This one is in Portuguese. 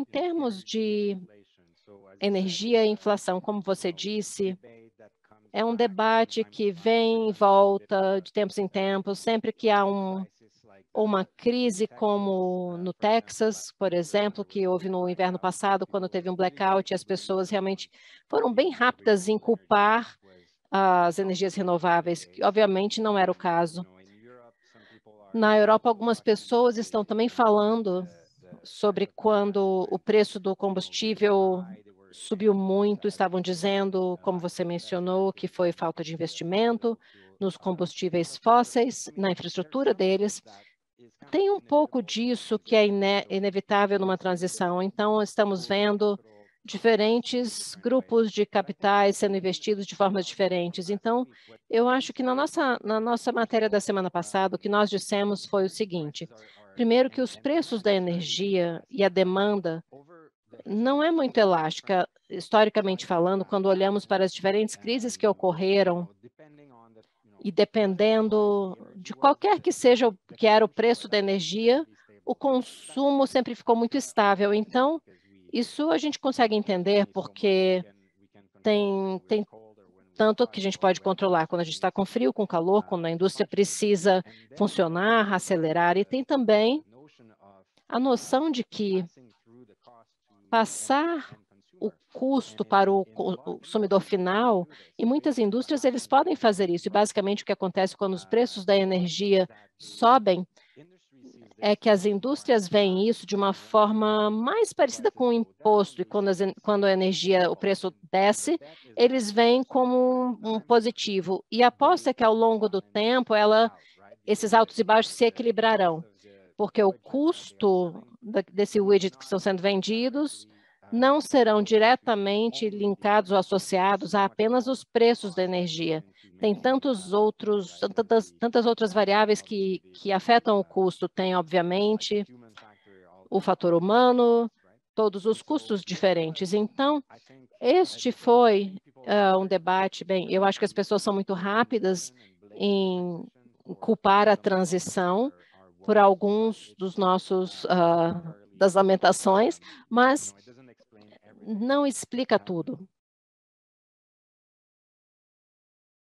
Em termos de energia e inflação, como você disse, é um debate que vem e volta de tempos em tempos, sempre que há um, uma crise como no Texas, por exemplo, que houve no inverno passado, quando teve um blackout, as pessoas realmente foram bem rápidas em culpar ah, as energias renováveis, que obviamente não era o caso. Na Europa, algumas pessoas estão também falando sobre quando o preço do combustível subiu muito, estavam dizendo, como você mencionou, que foi falta de investimento nos combustíveis fósseis, na infraestrutura deles. Tem um pouco disso que é ine inevitável numa transição. Então, estamos vendo diferentes grupos de capitais sendo investidos de formas diferentes. Então, eu acho que na nossa, na nossa matéria da semana passada, o que nós dissemos foi o seguinte: Primeiro que os preços da energia e a demanda não é muito elástica, historicamente falando, quando olhamos para as diferentes crises que ocorreram e dependendo de qualquer que seja o que era o preço da energia, o consumo sempre ficou muito estável. Então, isso a gente consegue entender porque tem, tem tanto que a gente pode controlar quando a gente está com frio, com calor, quando a indústria precisa funcionar, acelerar. E tem também a noção de que passar o custo para o consumidor final, e muitas indústrias eles podem fazer isso. E basicamente o que acontece quando os preços da energia sobem, é que as indústrias veem isso de uma forma mais parecida com o imposto, e quando, as, quando a energia, o preço desce, eles veem como um, um positivo. E aposta é que ao longo do tempo, ela, esses altos e baixos se equilibrarão, porque o custo desse widget que estão sendo vendidos não serão diretamente linkados ou associados a apenas os preços da energia tem tantos outros, tantas, tantas outras variáveis que, que afetam o custo. Tem, obviamente, o fator humano, todos os custos diferentes. Então, este foi uh, um debate. Bem, eu acho que as pessoas são muito rápidas em culpar a transição por alguns dos nossos uh, das lamentações, mas não explica tudo.